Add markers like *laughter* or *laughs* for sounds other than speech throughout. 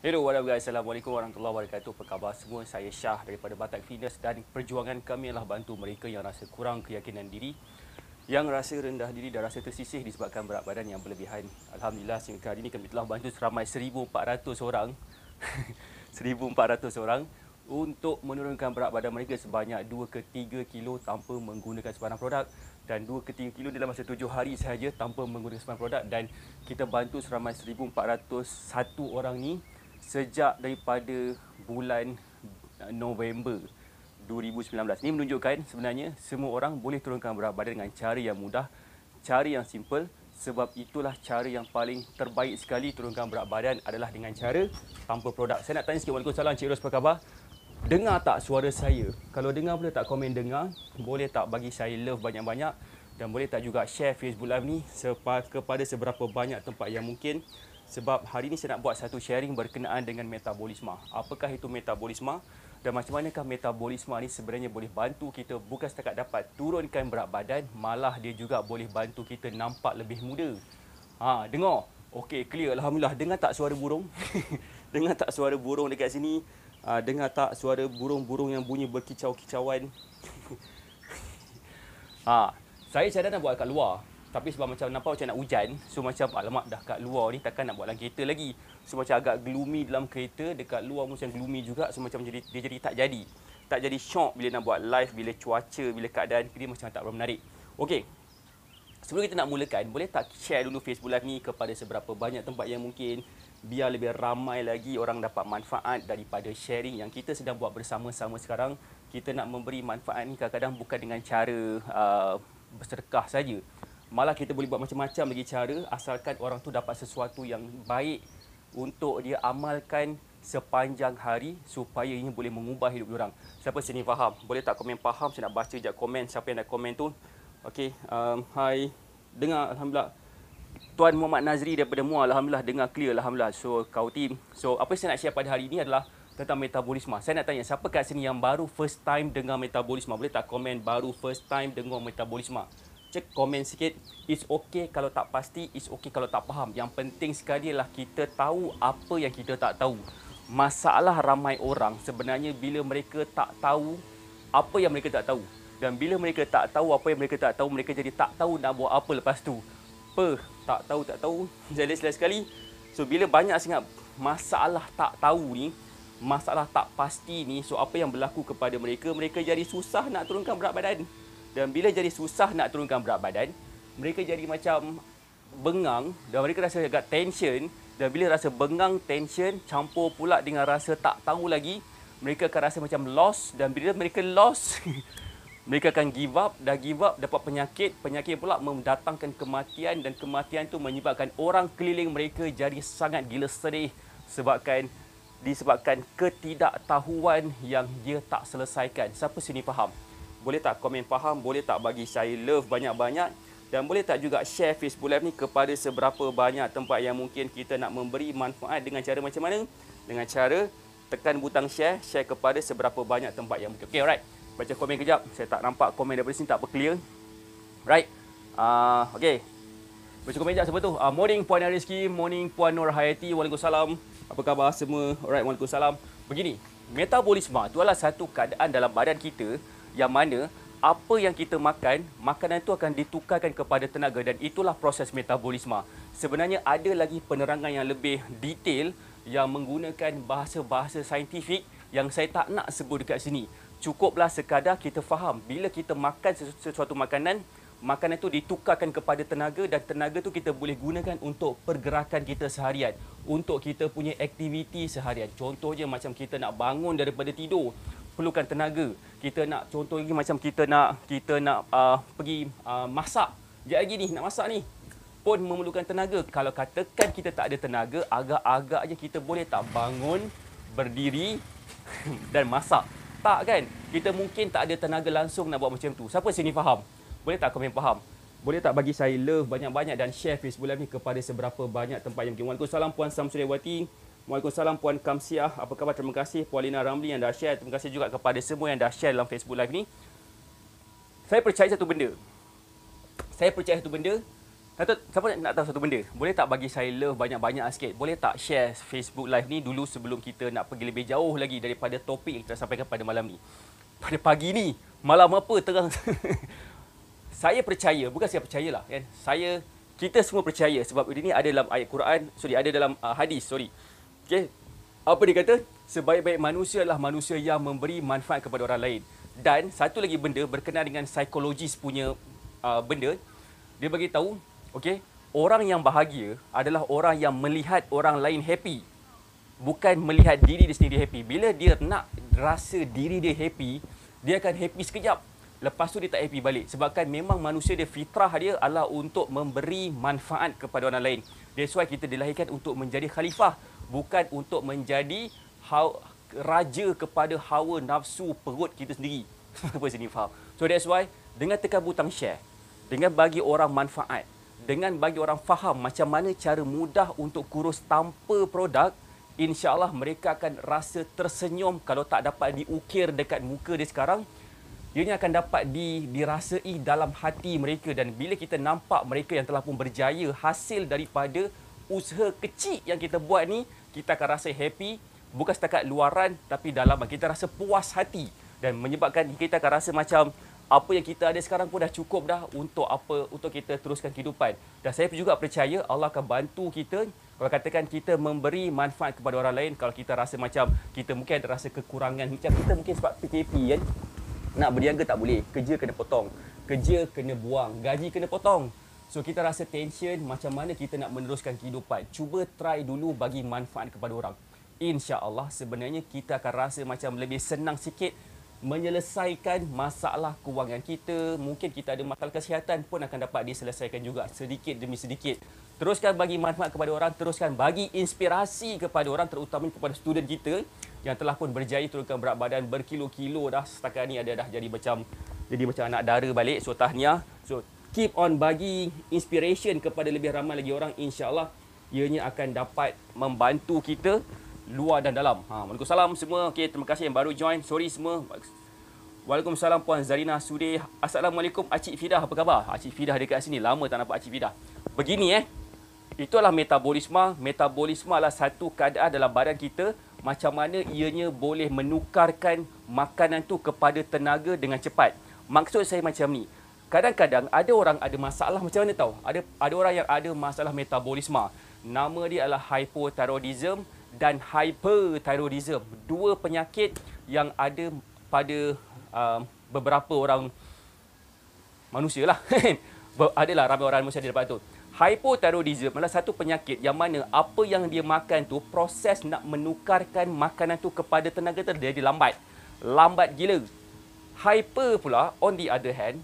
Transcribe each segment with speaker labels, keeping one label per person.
Speaker 1: Hello, what up Assalamualaikum warahmatullahi wabarakatuh. Apa khabar semua? Saya Syah daripada Batak Fitness dan perjuangan kami adalah bantu mereka yang rasa kurang keyakinan diri, yang rasa rendah diri dan rasa tersisih disebabkan berat badan yang berlebihan. Alhamdulillah, sehingga hari ini kami telah bantu seramai 1,400 orang 1,400 *laughs* orang untuk menurunkan berat badan mereka sebanyak 2 ke 3 kilo tanpa menggunakan sebarang produk dan 2 ke 3 kilo dalam masa 7 hari sahaja tanpa menggunakan sebarang produk dan kita bantu seramai satu orang ni sejak daripada bulan eh, November 2019. Ini menunjukkan sebenarnya semua orang boleh turunkan berat badan dengan cara yang mudah, cara yang simple sebab itulah cara yang paling terbaik sekali turunkan berat badan adalah dengan cara tanpa produk. Saya nak tanya sikit, Waalaikumsalam Cik Ros, apa khabar? Dengar tak suara saya? Kalau dengar boleh tak komen dengar? Boleh tak bagi saya love banyak-banyak? Dan boleh tak juga share Facebook Live ni kepada seberapa banyak tempat yang mungkin sebab hari ini saya nak buat satu sharing berkenaan dengan metabolisme. Apakah itu metabolisme dan macam manakah metabolisme ni sebenarnya boleh bantu kita bukan setakat dapat turunkan berat badan, malah dia juga boleh bantu kita nampak lebih muda. Ha, dengar. Okey, clear. Alhamdulillah. Dengar tak suara burung? *laughs* dengar tak suara burung dekat sini? Ha, dengar tak suara burung-burung yang bunyi berkicau-kicauan? *laughs* ha, saya cadang buat kat luar. Tapi sebab macam nampak macam nak hujan So macam alamak dah kat luar ni takkan nak buat dalam kereta lagi So macam agak gloomy dalam kereta Dekat luar pun macam gloomy juga So macam jadi, dia jadi tak jadi Tak jadi shock bila nak buat live Bila cuaca, bila keadaan Dia macam tak berapa menarik Okay Sebelum kita nak mulakan Boleh tak share dulu Facebook Live ni Kepada seberapa banyak tempat yang mungkin Biar lebih ramai lagi orang dapat manfaat Daripada sharing yang kita sedang buat bersama-sama sekarang Kita nak memberi manfaat ni kadang-kadang bukan dengan cara uh, berserkah saja malah kita boleh buat macam-macam lagi cara asalkan orang tu dapat sesuatu yang baik untuk dia amalkan sepanjang hari supaya ini boleh mengubah hidup orang. Siapa sini faham? Boleh tak komen faham? Saya nak baca je komen siapa yang dah komen tu. Okey, um, hai. Dengar alhamdulillah. Tuan Muhammad Nazri daripada Muar alhamdulillah dengar clear alhamdulillah. So kau team. So apa yang saya nak share pada hari ini adalah tentang metabolisme. Saya nak tanya siapa kat sini yang baru first time dengar metabolisme? Boleh tak komen baru first time dengar metabolisme? cek komen sikit it's okay kalau tak pasti it's okay kalau tak faham yang penting sekali ialah kita tahu apa yang kita tak tahu masalah ramai orang sebenarnya bila mereka tak tahu apa yang mereka tak tahu dan bila mereka tak tahu apa yang mereka tak tahu mereka jadi tak tahu nak buat apa lepas tu apa tak tahu tak tahu *laughs* jadi selesai sekali so bila banyak sangat masalah tak tahu ni masalah tak pasti ni so apa yang berlaku kepada mereka mereka jadi susah nak turunkan berat badan dan bila jadi susah nak turunkan berat badan mereka jadi macam bengang dan mereka rasa agak tension dan bila rasa bengang tension campur pula dengan rasa tak tahu lagi mereka akan rasa macam lost dan bila mereka lost *laughs* mereka akan give up dah give up dapat penyakit penyakit pula mendatangkan kematian dan kematian itu menyebabkan orang keliling mereka jadi sangat gila sedih sebabkan disebabkan ketidaktahuan yang dia tak selesaikan siapa sini faham boleh tak komen faham, boleh tak bagi saya love banyak-banyak dan boleh tak juga share Facebook Live ni kepada seberapa banyak tempat yang mungkin kita nak memberi manfaat dengan cara macam mana? Dengan cara tekan butang share, share kepada seberapa banyak tempat yang mungkin. Okay, alright. Baca komen kejap. Saya tak nampak komen daripada sini tak berclear. Right. Uh, okay. Baca komen kejap siapa tu? Uh, morning Puan Ariski, morning Puan Nur Hayati. Waalaikumsalam. Apa khabar semua? Alright, Waalaikumsalam. Begini, metabolisme tu adalah satu keadaan dalam badan kita yang mana apa yang kita makan, makanan itu akan ditukarkan kepada tenaga dan itulah proses metabolisme. Sebenarnya ada lagi penerangan yang lebih detail yang menggunakan bahasa-bahasa saintifik yang saya tak nak sebut dekat sini. Cukuplah sekadar kita faham bila kita makan sesuatu makanan, makanan itu ditukarkan kepada tenaga dan tenaga itu kita boleh gunakan untuk pergerakan kita seharian, untuk kita punya aktiviti seharian. Contohnya macam kita nak bangun daripada tidur, perlukan tenaga. Kita nak contoh lagi macam kita nak kita nak uh, pergi uh, masak. Jadi lagi ni nak masak ni pun memerlukan tenaga. Kalau katakan kita tak ada tenaga, agak-agak aja kita boleh tak bangun, berdiri *laughs* dan masak. Tak kan? Kita mungkin tak ada tenaga langsung nak buat macam tu. Siapa sini faham? Boleh tak komen faham? Boleh tak bagi saya love banyak-banyak dan share Facebook Live ni kepada seberapa banyak tempat yang mungkin. Waalaikumsalam Puan Samsuriawati. Waalaikumsalam Puan Kamsiah. Apa khabar? Terima kasih Puan Lina Ramli yang dah share. Terima kasih juga kepada semua yang dah share dalam Facebook Live ni. Saya percaya satu benda. Saya percaya satu benda. Tahu, siapa nak, nak tahu satu benda? Boleh tak bagi saya love banyak-banyak sikit? Boleh tak share Facebook Live ni dulu sebelum kita nak pergi lebih jauh lagi daripada topik yang kita sampaikan pada malam ni? Pada pagi ni, malam apa terang? *laughs* saya percaya, bukan saya percayalah kan? Saya, kita semua percaya sebab ini ada dalam ayat Quran, sorry, ada dalam uh, hadis, sorry. Okay. Apa dia kata? Sebaik-baik manusia adalah manusia yang memberi manfaat kepada orang lain. Dan satu lagi benda berkenaan dengan psikologis punya uh, benda, dia bagi tahu, okay, orang yang bahagia adalah orang yang melihat orang lain happy. Bukan melihat diri dia sendiri happy. Bila dia nak rasa diri dia happy, dia akan happy sekejap. Lepas tu dia tak happy balik. Sebabkan memang manusia dia fitrah dia adalah untuk memberi manfaat kepada orang lain. That's why kita dilahirkan untuk menjadi khalifah bukan untuk menjadi raja kepada hawa nafsu perut kita sendiri. *laughs* Apa sini faham? So that's why dengan tekan butang share, dengan bagi orang manfaat, dengan bagi orang faham macam mana cara mudah untuk kurus tanpa produk, insyaAllah mereka akan rasa tersenyum kalau tak dapat diukir dekat muka dia sekarang. ni akan dapat di, dirasai dalam hati mereka dan bila kita nampak mereka yang telah pun berjaya hasil daripada usaha kecil yang kita buat ni, kita akan rasa happy bukan setakat luaran tapi dalam kita rasa puas hati dan menyebabkan kita akan rasa macam apa yang kita ada sekarang pun dah cukup dah untuk apa untuk kita teruskan kehidupan. Dan saya juga percaya Allah akan bantu kita kalau katakan kita memberi manfaat kepada orang lain kalau kita rasa macam kita mungkin ada rasa kekurangan macam kita mungkin sebab PKP kan nak berniaga tak boleh, kerja kena potong, kerja kena buang, gaji kena potong. So kita rasa tension macam mana kita nak meneruskan kehidupan. Cuba try dulu bagi manfaat kepada orang. InsyaAllah sebenarnya kita akan rasa macam lebih senang sikit menyelesaikan masalah kewangan kita. Mungkin kita ada masalah kesihatan pun akan dapat diselesaikan juga sedikit demi sedikit. Teruskan bagi manfaat kepada orang, teruskan bagi inspirasi kepada orang terutamanya kepada student kita yang telah pun berjaya turunkan berat badan berkilo-kilo dah setakat ni ada dah jadi macam jadi macam anak dara balik. So tahniah. So keep on bagi inspiration kepada lebih ramai lagi orang insyaallah ianya akan dapat membantu kita luar dan dalam. Ha, Waalaikumsalam semua. Okey, terima kasih yang baru join. Sorry semua. Waalaikumsalam Puan Zarina Sudeh. Assalamualaikum Acik Fidah. Apa khabar? Acik Fidah dekat sini. Lama tak nampak Acik Fidah. Begini eh. Itulah metabolisme. Metabolisme adalah satu keadaan dalam badan kita. Macam mana ianya boleh menukarkan makanan tu kepada tenaga dengan cepat. Maksud saya macam ni kadang-kadang ada orang ada masalah macam mana tahu? Ada ada orang yang ada masalah metabolisme. Nama dia adalah hypothyroidism dan hyperthyroidism. Dua penyakit yang ada pada uh, beberapa orang manusia lah. *laughs* adalah ramai orang manusia di depan tu. Hypothyroidism adalah satu penyakit yang mana apa yang dia makan tu proses nak menukarkan makanan tu kepada tenaga tu dia jadi lambat. Lambat gila. Hyper pula on the other hand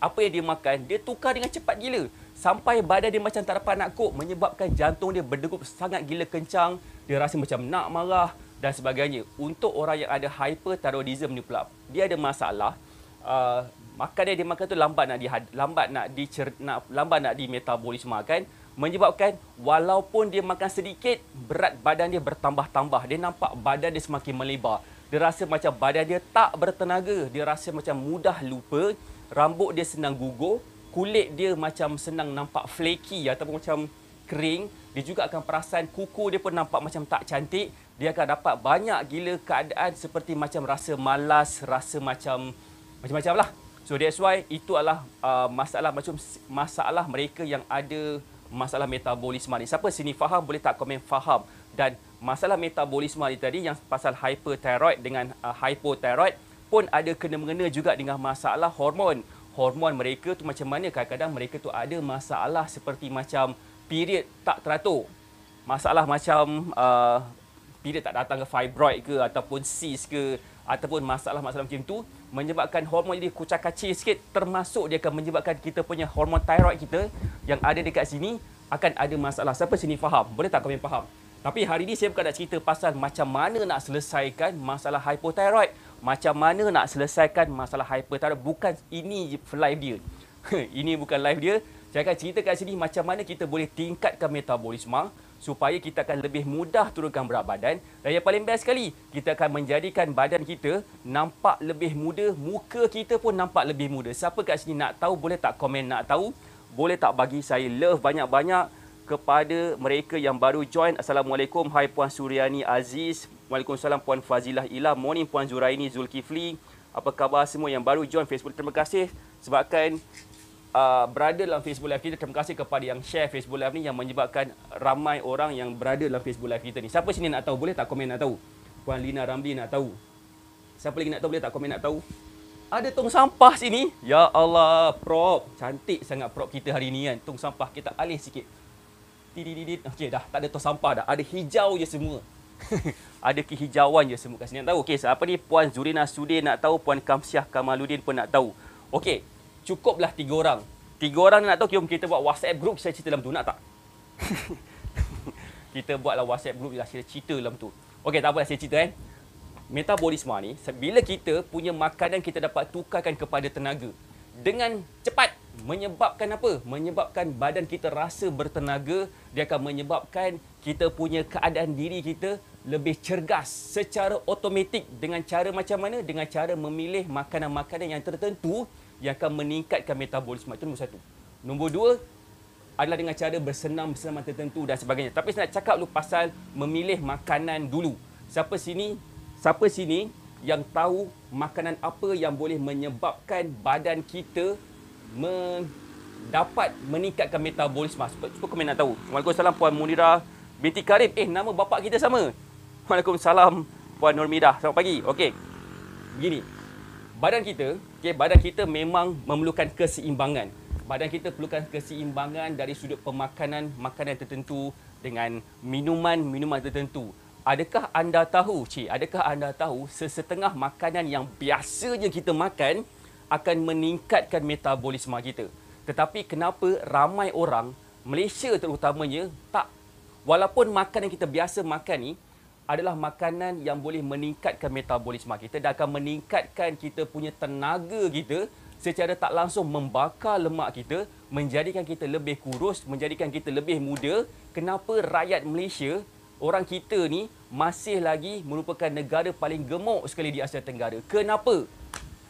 Speaker 1: apa yang dia makan, dia tukar dengan cepat gila. Sampai badan dia macam tak dapat nak kok menyebabkan jantung dia berdegup sangat gila kencang. Dia rasa macam nak marah dan sebagainya. Untuk orang yang ada hyperthyroidism ni pula, dia ada masalah. Uh, makan dia makan tu lambat nak di lambat nak di nak, lambat nak di metabolisme kan menyebabkan walaupun dia makan sedikit berat badan dia bertambah-tambah dia nampak badan dia semakin melebar dia rasa macam badan dia tak bertenaga dia rasa macam mudah lupa rambut dia senang gugur, kulit dia macam senang nampak flaky ataupun macam kering, dia juga akan perasan kuku dia pun nampak macam tak cantik, dia akan dapat banyak gila keadaan seperti macam rasa malas, rasa macam macam-macam lah. So that's why itu adalah uh, masalah macam masalah mereka yang ada masalah metabolisme ni. Siapa sini faham boleh tak komen faham dan masalah metabolisme ni tadi yang pasal hyperthyroid dengan uh, hypothyroid hypothyroid pun ada kena-mengena juga dengan masalah hormon. Hormon mereka tu macam mana kadang-kadang mereka tu ada masalah seperti macam period tak teratur. Masalah macam uh, period tak datang ke fibroid ke ataupun cyst ke ataupun masalah-masalah macam tu menyebabkan hormon jadi kucak-kacir sikit termasuk dia akan menyebabkan kita punya hormon thyroid kita yang ada dekat sini akan ada masalah. Siapa sini faham? Boleh tak komen faham? Tapi hari ni saya bukan nak cerita pasal macam mana nak selesaikan masalah hypothyroid macam mana nak selesaikan masalah hypertara bukan ini live dia *laughs* ini bukan live dia saya akan cerita kat sini macam mana kita boleh tingkatkan metabolisme supaya kita akan lebih mudah turunkan berat badan dan yang paling best sekali kita akan menjadikan badan kita nampak lebih muda muka kita pun nampak lebih muda siapa kat sini nak tahu boleh tak komen nak tahu boleh tak bagi saya love banyak-banyak kepada mereka yang baru join. Assalamualaikum. Hai Puan Suryani Aziz. Waalaikumsalam Puan Fazilah Ilah. Morning Puan Zuraini Zulkifli. Apa khabar semua yang baru join Facebook? Terima kasih sebabkan uh, berada dalam Facebook Live kita. Terima kasih kepada yang share Facebook Live ni yang menyebabkan ramai orang yang berada dalam Facebook Live kita ni. Siapa sini nak tahu? Boleh tak komen nak tahu? Puan Lina Ramli nak tahu. Siapa lagi nak tahu? Boleh tak komen nak tahu? Ada tong sampah sini. Ya Allah, prop. Cantik sangat prop kita hari ni kan. Tong sampah kita alih sikit. Tididid. Okey dah, tak ada tong sampah dah. Ada hijau je semua. *laughs* ada kehijauan je semua kat sini. Nak tahu? Okey, so apa ni Puan Zurina Sudin nak tahu, Puan Kamsiah Kamaludin pun nak tahu. Okey, cukuplah tiga orang. Tiga orang nak tahu, jom kita buat WhatsApp group saya cerita dalam tu. Nak tak? *laughs* kita buatlah WhatsApp group saya cerita dalam tu. Okey, tak apa saya cerita kan. Metabolisme ni, bila kita punya makanan kita dapat tukarkan kepada tenaga dengan cepat menyebabkan apa? Menyebabkan badan kita rasa bertenaga, dia akan menyebabkan kita punya keadaan diri kita lebih cergas secara otomatik dengan cara macam mana? Dengan cara memilih makanan-makanan yang tertentu yang akan meningkatkan metabolisme. Itu nombor satu. Nombor dua, adalah dengan cara bersenam-senam tertentu dan sebagainya. Tapi saya nak cakap dulu pasal memilih makanan dulu. Siapa sini? Siapa sini yang tahu makanan apa yang boleh menyebabkan badan kita dapat meningkatkan metabolisme. Sebab cukup kami nak tahu. Waalaikumsalam Puan Munira binti Karim. Eh, nama bapa kita sama. Waalaikumsalam Puan Nurmidah. Selamat pagi. Okey. Begini. Badan kita, okay, badan kita memang memerlukan keseimbangan. Badan kita perlukan keseimbangan dari sudut pemakanan, makanan tertentu dengan minuman-minuman tertentu. Adakah anda tahu, Cik? Adakah anda tahu sesetengah makanan yang biasanya kita makan, akan meningkatkan metabolisme kita. Tetapi kenapa ramai orang, Malaysia terutamanya, tak. Walaupun makanan yang kita biasa makan ni adalah makanan yang boleh meningkatkan metabolisme kita dan akan meningkatkan kita punya tenaga kita secara tak langsung membakar lemak kita, menjadikan kita lebih kurus, menjadikan kita lebih muda. Kenapa rakyat Malaysia, orang kita ni masih lagi merupakan negara paling gemuk sekali di Asia Tenggara? Kenapa?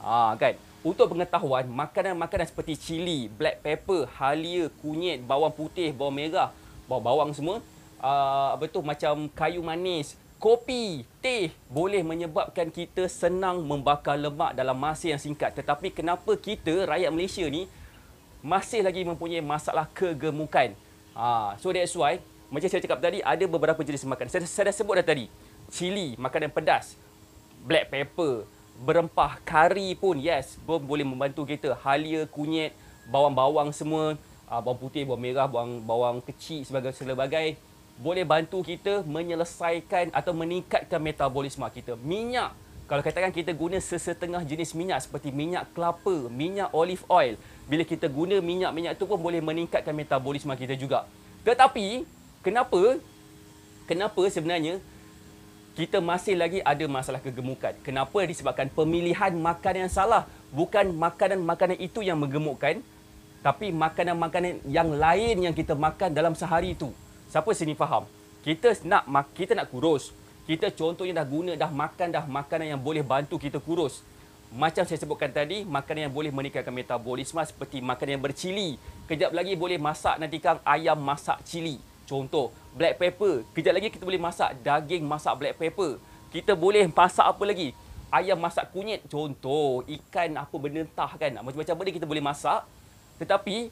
Speaker 1: Ah ha, kan. Untuk pengetahuan, makanan-makanan seperti cili, black pepper, halia, kunyit, bawang putih, bawang merah, bawang bawang semua, uh, apa tu macam kayu manis, kopi, teh boleh menyebabkan kita senang membakar lemak dalam masa yang singkat. Tetapi kenapa kita rakyat Malaysia ni masih lagi mempunyai masalah kegemukan? Uh, so that's why macam saya cakap tadi ada beberapa jenis makanan. Saya, saya dah sebut dah tadi. Cili, makanan pedas, black pepper, berempah kari pun yes pun boleh membantu kita halia kunyit bawang-bawang semua uh, bawang putih bawang merah bawang bawang kecil sebagai sebagai boleh bantu kita menyelesaikan atau meningkatkan metabolisme kita minyak kalau katakan kita guna sesetengah jenis minyak seperti minyak kelapa, minyak olive oil, bila kita guna minyak-minyak itu pun boleh meningkatkan metabolisme kita juga. Tetapi, kenapa? Kenapa sebenarnya kita masih lagi ada masalah kegemukan. Kenapa? Disebabkan pemilihan makanan yang salah. Bukan makanan-makanan itu yang menggemukkan, tapi makanan-makanan yang lain yang kita makan dalam sehari itu. Siapa sini faham? Kita nak kita nak kurus. Kita contohnya dah guna, dah makan dah makanan yang boleh bantu kita kurus. Macam saya sebutkan tadi, makanan yang boleh meningkatkan metabolisme seperti makanan yang bercili. Kejap lagi boleh masak nanti kang ayam masak cili. Contoh black pepper. Kejap lagi kita boleh masak daging masak black pepper. Kita boleh masak apa lagi? Ayam masak kunyit contoh, ikan apa benda entah kan. Macam-macam benda kita boleh masak. Tetapi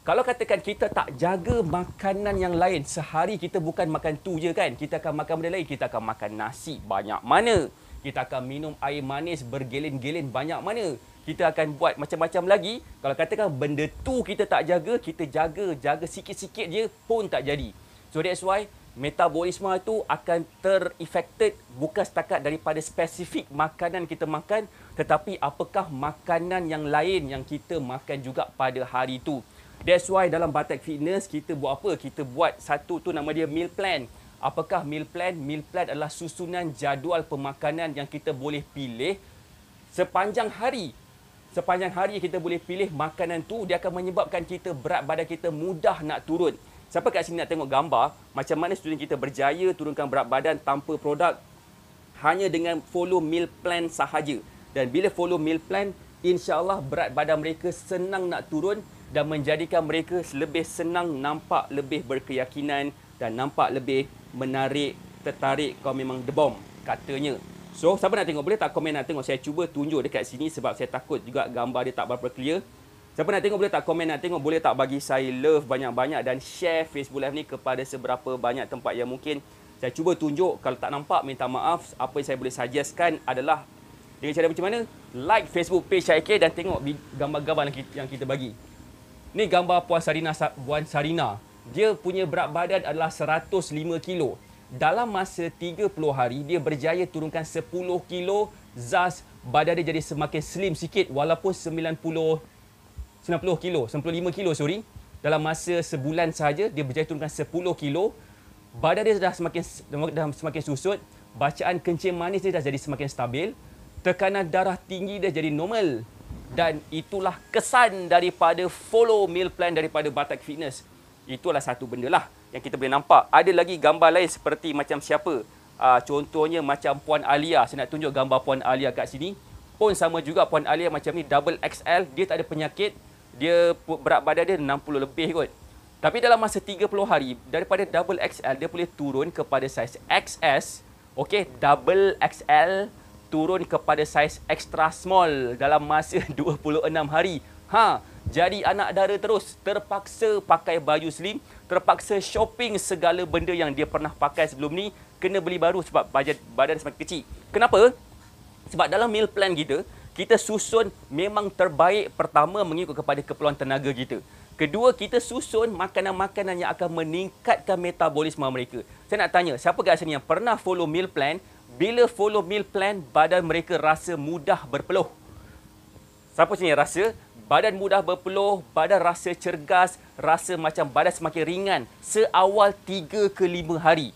Speaker 1: kalau katakan kita tak jaga makanan yang lain, sehari kita bukan makan tu je kan. Kita akan makan benda lain, kita akan makan nasi banyak mana. Kita akan minum air manis bergelin-gelin banyak mana kita akan buat macam-macam lagi. Kalau katakan benda tu kita tak jaga, kita jaga, jaga sikit-sikit je pun tak jadi. So that's why metabolisme itu akan ter bukan setakat daripada spesifik makanan kita makan tetapi apakah makanan yang lain yang kita makan juga pada hari itu. That's why dalam Batak Fitness kita buat apa? Kita buat satu tu nama dia meal plan. Apakah meal plan? Meal plan adalah susunan jadual pemakanan yang kita boleh pilih sepanjang hari sepanjang hari kita boleh pilih makanan tu dia akan menyebabkan kita berat badan kita mudah nak turun siapa kat sini nak tengok gambar macam mana student kita berjaya turunkan berat badan tanpa produk hanya dengan follow meal plan sahaja dan bila follow meal plan insyaallah berat badan mereka senang nak turun dan menjadikan mereka lebih senang nampak lebih berkeyakinan dan nampak lebih menarik tertarik kau memang the bomb katanya So, siapa nak tengok boleh tak komen nak tengok. Saya cuba tunjuk dekat sini sebab saya takut juga gambar dia tak berapa clear. Siapa nak tengok boleh tak komen nak tengok. Boleh tak bagi saya love banyak-banyak dan share Facebook Live ni kepada seberapa banyak tempat yang mungkin. Saya cuba tunjuk. Kalau tak nampak, minta maaf. Apa yang saya boleh suggestkan adalah dengan cara macam mana? Like Facebook page ke dan tengok gambar-gambar yang kita bagi. Ni gambar Puan Sarina, Puan Sarina. Dia punya berat badan adalah 105 kilo dalam masa 30 hari dia berjaya turunkan 10 kilo zas badan dia jadi semakin slim sikit walaupun 90 90 kilo 95 kilo sorry dalam masa sebulan saja dia berjaya turunkan 10 kilo badan dia dah semakin dah semakin susut bacaan kencing manis dia dah jadi semakin stabil tekanan darah tinggi dia jadi normal dan itulah kesan daripada follow meal plan daripada Batak Fitness itulah satu benda lah yang kita boleh nampak. Ada lagi gambar lain seperti macam siapa. Uh, contohnya macam Puan Alia. Saya nak tunjuk gambar Puan Alia kat sini. Pun sama juga Puan Alia macam ni double XL. Dia tak ada penyakit. Dia berat badan dia 60 lebih kot. Tapi dalam masa 30 hari, daripada double XL, dia boleh turun kepada saiz XS. Okey, double XL turun kepada saiz extra small dalam masa 26 *laughs* hari. Ha, jadi anak dara terus terpaksa pakai baju slim terpaksa shopping segala benda yang dia pernah pakai sebelum ni kena beli baru sebab bajet badan semakin kecil. Kenapa? Sebab dalam meal plan kita, kita susun memang terbaik pertama mengikut kepada keperluan tenaga kita. Kedua, kita susun makanan-makanan yang akan meningkatkan metabolisme mereka. Saya nak tanya, siapa kat sini yang pernah follow meal plan? Bila follow meal plan, badan mereka rasa mudah berpeluh. Siapa sini rasa badan mudah berpeluh, badan rasa cergas, rasa macam badan semakin ringan seawal 3 ke 5 hari.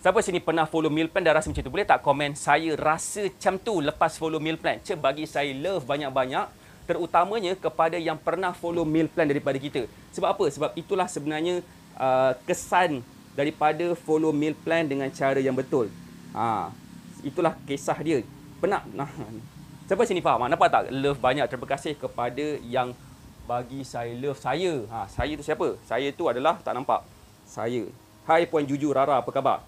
Speaker 1: Siapa sini pernah follow meal plan dan rasa macam tu? Boleh tak komen saya rasa macam tu lepas follow meal plan? Cep bagi saya love banyak-banyak terutamanya kepada yang pernah follow meal plan daripada kita. Sebab apa? Sebab itulah sebenarnya uh, kesan daripada follow meal plan dengan cara yang betul. Ha, itulah kisah dia. Penat. Nah, Siapa sini faham? Ah, nampak tak? Love banyak. Terima kasih kepada yang bagi saya love saya. Ha, saya tu siapa? Saya tu adalah tak nampak. Saya. Hai Puan Juju Rara, apa khabar?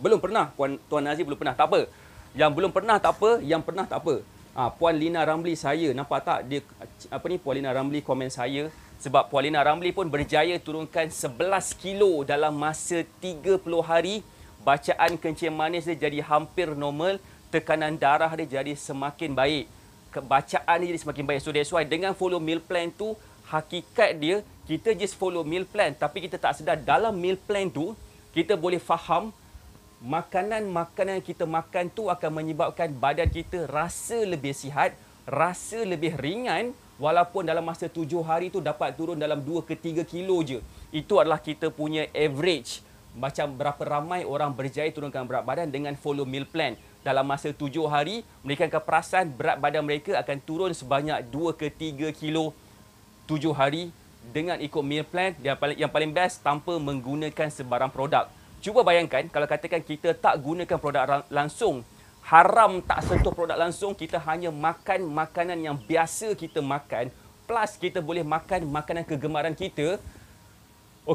Speaker 1: Belum pernah. Puan Tuan Nazir belum pernah. Tak apa. Yang belum pernah tak apa. Yang pernah tak apa. Ha, Puan Lina Ramli saya. Nampak tak? Dia, apa ni? Puan Lina Ramli komen saya. Sebab Puan Lina Ramli pun berjaya turunkan 11 kilo dalam masa 30 hari. Bacaan kencing manis dia jadi hampir normal tekanan darah dia jadi semakin baik. Kebacaan dia jadi semakin baik. So that's why dengan follow meal plan tu, hakikat dia kita just follow meal plan tapi kita tak sedar dalam meal plan tu kita boleh faham makanan-makanan yang kita makan tu akan menyebabkan badan kita rasa lebih sihat, rasa lebih ringan walaupun dalam masa tujuh hari tu dapat turun dalam dua ke tiga kilo je. Itu adalah kita punya average macam berapa ramai orang berjaya turunkan berat badan dengan follow meal plan dalam masa tujuh hari, mereka akan perasan berat badan mereka akan turun sebanyak dua ke tiga kilo tujuh hari dengan ikut meal plan yang paling, yang paling best tanpa menggunakan sebarang produk. Cuba bayangkan kalau katakan kita tak gunakan produk langsung, haram tak sentuh produk langsung, kita hanya makan makanan yang biasa kita makan plus kita boleh makan makanan kegemaran kita,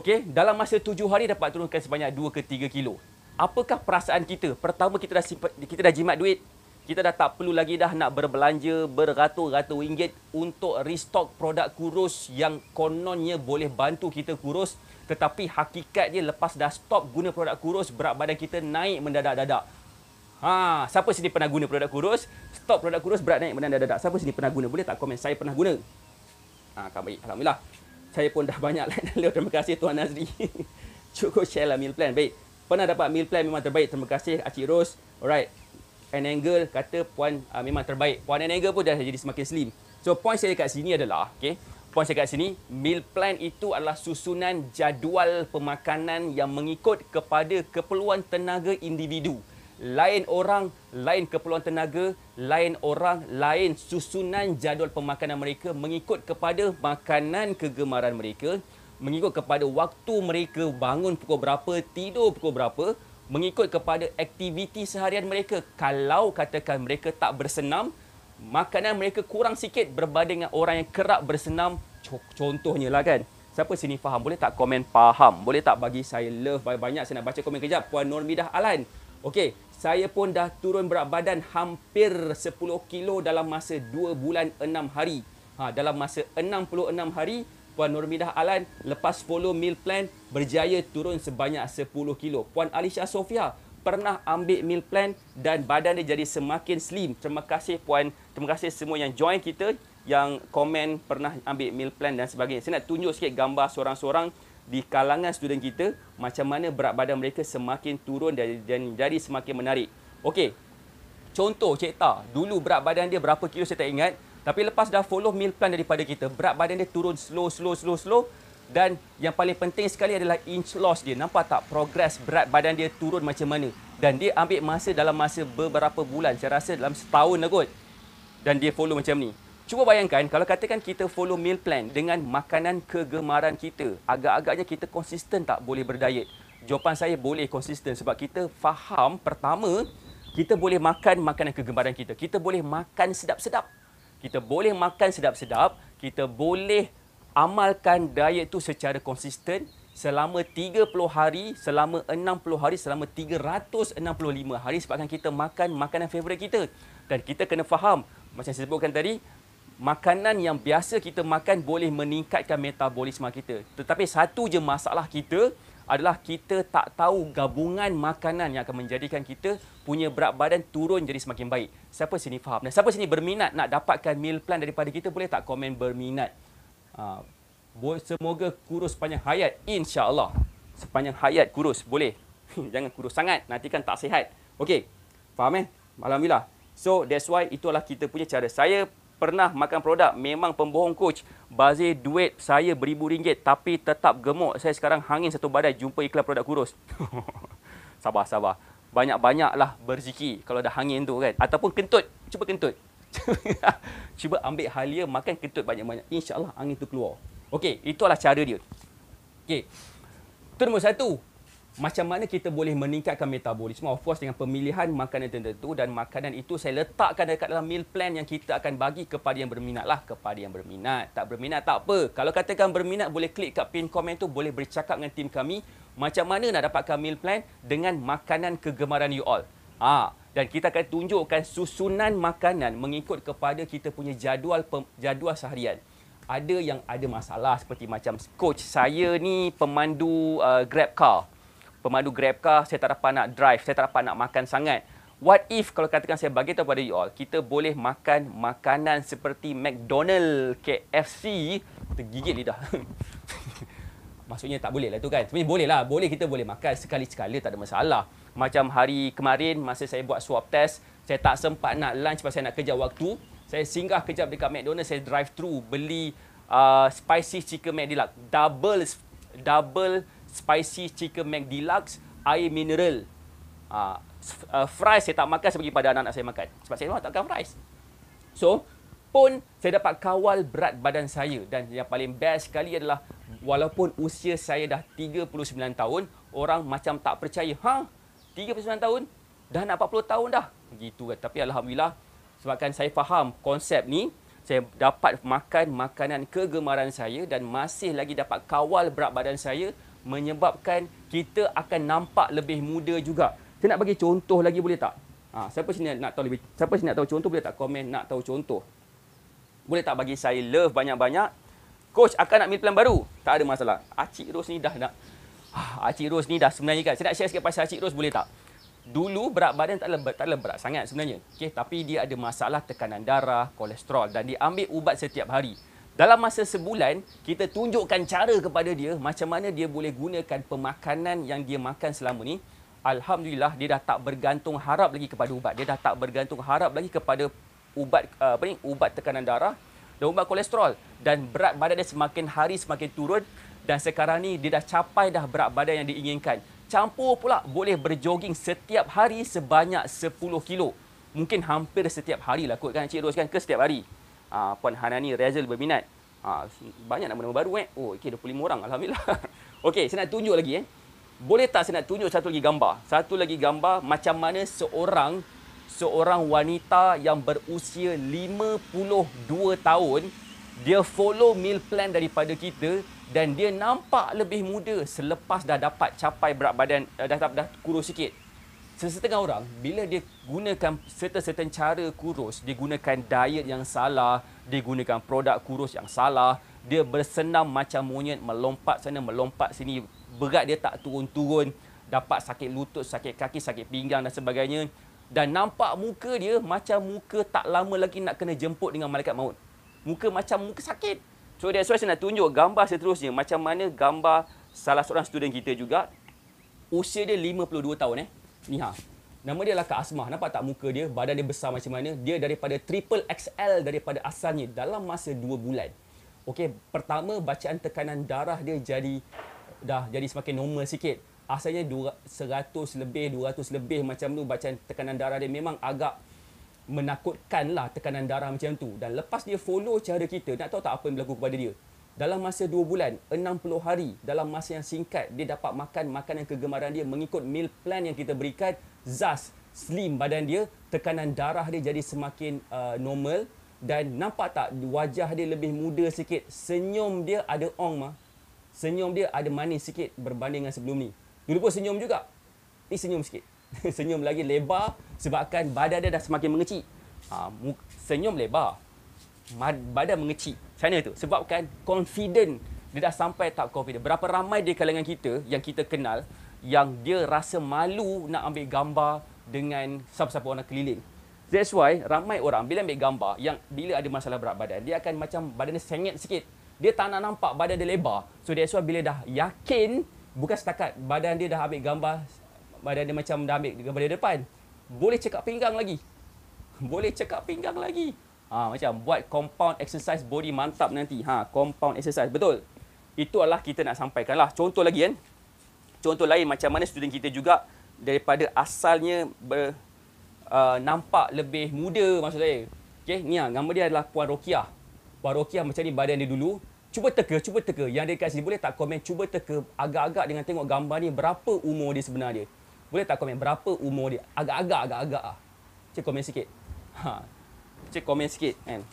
Speaker 1: Okey, dalam masa tujuh hari dapat turunkan sebanyak dua ke tiga kilo apakah perasaan kita? Pertama kita dah simpan, kita dah jimat duit, kita dah tak perlu lagi dah nak berbelanja beratus-ratus ringgit untuk restock produk kurus yang kononnya boleh bantu kita kurus tetapi hakikatnya lepas dah stop guna produk kurus berat badan kita naik mendadak-dadak. Ha, siapa sini pernah guna produk kurus? Stop produk kurus berat naik mendadak-dadak. Siapa sini pernah guna? Boleh tak komen? Saya pernah guna. Ha, kak baik. Alhamdulillah. Saya pun dah banyak lain. *laughs* Terima kasih Tuan Nazri. *laughs* Cukup share lah meal plan. Baik. Pernah dapat meal plan memang terbaik. Terima kasih Acik Ros. Alright. And Angle kata puan uh, memang terbaik. Puan and Angle pun dah jadi semakin slim. So point saya kat sini adalah, okay, point saya kat sini, meal plan itu adalah susunan jadual pemakanan yang mengikut kepada keperluan tenaga individu. Lain orang, lain keperluan tenaga, lain orang, lain susunan jadual pemakanan mereka mengikut kepada makanan kegemaran mereka mengikut kepada waktu mereka bangun pukul berapa, tidur pukul berapa, mengikut kepada aktiviti seharian mereka. Kalau katakan mereka tak bersenam, makanan mereka kurang sikit berbanding dengan orang yang kerap bersenam. Contohnya lah kan. Siapa sini faham? Boleh tak komen faham? Boleh tak bagi saya love banyak-banyak? Saya nak baca komen kejap. Puan Normidah Alan. Okey, saya pun dah turun berat badan hampir 10 kilo dalam masa 2 bulan 6 hari. Ha, dalam masa 66 hari, Puan Nurmidah Alan lepas follow meal plan berjaya turun sebanyak 10 kilo. Puan Alisha Sofia pernah ambil meal plan dan badan dia jadi semakin slim. Terima kasih puan, terima kasih semua yang join kita yang komen pernah ambil meal plan dan sebagainya. Saya nak tunjuk sikit gambar seorang-seorang di kalangan student kita macam mana berat badan mereka semakin turun dan, dan jadi semakin menarik. Okey. Contoh Cik Ta, dulu berat badan dia berapa kilo saya tak ingat. Tapi lepas dah follow meal plan daripada kita, berat badan dia turun slow, slow, slow, slow. Dan yang paling penting sekali adalah inch loss dia. Nampak tak progress berat badan dia turun macam mana? Dan dia ambil masa dalam masa beberapa bulan. Saya rasa dalam setahun lah kot. Dan dia follow macam ni. Cuba bayangkan kalau katakan kita follow meal plan dengan makanan kegemaran kita. Agak-agaknya kita konsisten tak boleh berdiet. Jawapan saya boleh konsisten sebab kita faham pertama kita boleh makan makanan kegemaran kita. Kita boleh makan sedap-sedap kita boleh makan sedap-sedap, kita boleh amalkan diet tu secara konsisten selama 30 hari, selama 60 hari, selama 365 hari sebabkan kita makan makanan favorit kita. Dan kita kena faham, macam saya sebutkan tadi, makanan yang biasa kita makan boleh meningkatkan metabolisme kita. Tetapi satu je masalah kita, adalah kita tak tahu gabungan makanan yang akan menjadikan kita punya berat badan turun jadi semakin baik. Siapa sini faham? Nah, siapa sini berminat nak dapatkan meal plan daripada kita boleh tak komen berminat? Uh, semoga kurus sepanjang hayat Insyaallah Sepanjang hayat kurus boleh. *laughs* Jangan kurus sangat nanti kan tak sihat. Okey. Faham eh? Alhamdulillah. So that's why itulah kita punya cara. Saya pernah makan produk memang pembohong coach bazir duit saya beribu ringgit tapi tetap gemuk saya sekarang hangin satu badai jumpa iklan produk kurus *laughs* sabar sabar banyak-banyaklah berziki kalau dah hangin tu kan ataupun kentut cuba kentut *laughs* cuba ambil halia makan kentut banyak-banyak insyaallah angin tu keluar okey itulah cara dia okey itu nombor satu macam mana kita boleh meningkatkan metabolisme of course dengan pemilihan makanan tertentu dan makanan itu saya letakkan dekat dalam meal plan yang kita akan bagi kepada yang berminat lah kepada yang berminat tak berminat tak apa kalau katakan berminat boleh klik kat pin komen tu boleh bercakap dengan tim kami macam mana nak dapatkan meal plan dengan makanan kegemaran you all ha. dan kita akan tunjukkan susunan makanan mengikut kepada kita punya jadual jadual seharian ada yang ada masalah seperti macam coach saya ni pemandu uh, grab car pemandu grab car, saya tak dapat nak drive, saya tak dapat nak makan sangat. What if kalau katakan saya bagi tahu kepada you all, kita boleh makan makanan seperti McDonald's, KFC, tergigit lidah. *laughs* Maksudnya tak boleh lah tu kan. Sebenarnya boleh lah. Boleh kita boleh makan sekali-sekala tak ada masalah. Macam hari kemarin masa saya buat swab test, saya tak sempat nak lunch pasal nak kejar waktu. Saya singgah kejap dekat McDonald's, saya drive through beli uh, spicy chicken McDonald's. Double double spicy chicken mac deluxe air mineral. uh, uh, fries saya tak makan saya bagi pada anak-anak saya makan. Sebab saya tak makan fries. So pun saya dapat kawal berat badan saya dan yang paling best sekali adalah walaupun usia saya dah 39 tahun orang macam tak percaya ha 39 tahun dah nak 40 tahun dah begitu kan tapi alhamdulillah sebabkan saya faham konsep ni saya dapat makan makanan kegemaran saya dan masih lagi dapat kawal berat badan saya menyebabkan kita akan nampak lebih muda juga. Saya nak bagi contoh lagi boleh tak? Ha, siapa sini nak tahu lebih siapa sini nak tahu contoh boleh tak komen nak tahu contoh. Boleh tak bagi saya love banyak-banyak? Coach akan nak meal plan baru. Tak ada masalah. Acik Ros ni dah nak ah, Acik Ros ni dah sebenarnya kan. Saya nak share sikit pasal Acik Ros boleh tak? Dulu berat badan tak lebat tak lebat sangat sebenarnya. Okey, tapi dia ada masalah tekanan darah, kolesterol dan dia ambil ubat setiap hari. Dalam masa sebulan, kita tunjukkan cara kepada dia macam mana dia boleh gunakan pemakanan yang dia makan selama ni. Alhamdulillah dia dah tak bergantung harap lagi kepada ubat. Dia dah tak bergantung harap lagi kepada ubat uh, apa ni? Ubat tekanan darah dan ubat kolesterol dan berat badan dia semakin hari semakin turun dan sekarang ni dia dah capai dah berat badan yang diinginkan. Campur pula boleh berjoging setiap hari sebanyak 10 kilo. Mungkin hampir setiap hari lah kot kan Encik Ros kan ke setiap hari? uh, Puan Hanani Razel berminat. Uh, banyak nama-nama baru eh. Oh, okey 25 orang alhamdulillah. *laughs* okey, saya nak tunjuk lagi eh. Boleh tak saya nak tunjuk satu lagi gambar? Satu lagi gambar macam mana seorang seorang wanita yang berusia 52 tahun dia follow meal plan daripada kita dan dia nampak lebih muda selepas dah dapat capai berat badan eh, dah dah, dah kurus sikit sesetengah orang bila dia gunakan certain-certain cara kurus, dia gunakan diet yang salah, dia gunakan produk kurus yang salah, dia bersenam macam monyet melompat sana melompat sini, berat dia tak turun-turun, dapat sakit lutut, sakit kaki, sakit pinggang dan sebagainya dan nampak muka dia macam muka tak lama lagi nak kena jemput dengan malaikat maut. Muka macam muka sakit. So that's why saya nak tunjuk gambar seterusnya macam mana gambar salah seorang student kita juga usia dia 52 tahun eh ni ha. Nama dia lah Kak Asmah. Nampak tak muka dia? Badan dia besar macam mana? Dia daripada triple XL daripada asalnya dalam masa dua bulan. Okey, pertama bacaan tekanan darah dia jadi dah jadi semakin normal sikit. Asalnya 100 lebih, 200 lebih macam tu bacaan tekanan darah dia memang agak menakutkan lah tekanan darah macam tu. Dan lepas dia follow cara kita, nak tahu tak apa yang berlaku kepada dia? dalam masa 2 bulan 60 hari dalam masa yang singkat dia dapat makan makanan kegemaran dia mengikut meal plan yang kita berikan zas slim badan dia tekanan darah dia jadi semakin uh, normal dan nampak tak wajah dia lebih muda sikit senyum dia ada ong mah senyum dia ada manis sikit berbanding dengan sebelum ni dulu pun senyum juga ni senyum sikit *laughs* senyum lagi lebar sebabkan badan dia dah semakin mengecil ah, senyum lebar badan mengecil China tu sebabkan confident dia dah sampai tahap confident. Berapa ramai di kalangan kita yang kita kenal yang dia rasa malu nak ambil gambar dengan siapa-siapa orang keliling. That's why ramai orang bila ambil gambar yang bila ada masalah berat badan, dia akan macam badannya sengit sikit. Dia tak nak nampak badan dia lebar. So that's why bila dah yakin, bukan setakat badan dia dah ambil gambar, badan dia macam dah ambil gambar dia depan. Boleh cekak pinggang lagi. *laughs* Boleh cekak pinggang lagi. Ha, macam buat compound exercise body mantap nanti. Ha, compound exercise. Betul. Itu adalah kita nak sampaikan lah. Contoh lagi kan. Contoh lain macam mana student kita juga daripada asalnya ber, uh, nampak lebih muda maksud saya. Okay, ni lah. Nama dia adalah Puan Rokiah. Puan Rokiah macam ni badan dia dulu. Cuba teka, cuba teka. Yang dekat sini boleh tak komen? Cuba teka agak-agak dengan tengok gambar ni berapa umur dia sebenarnya. Boleh tak komen berapa umur dia? Agak-agak, agak-agak lah. Cik komen sikit. Ha, baca komen sikit kan.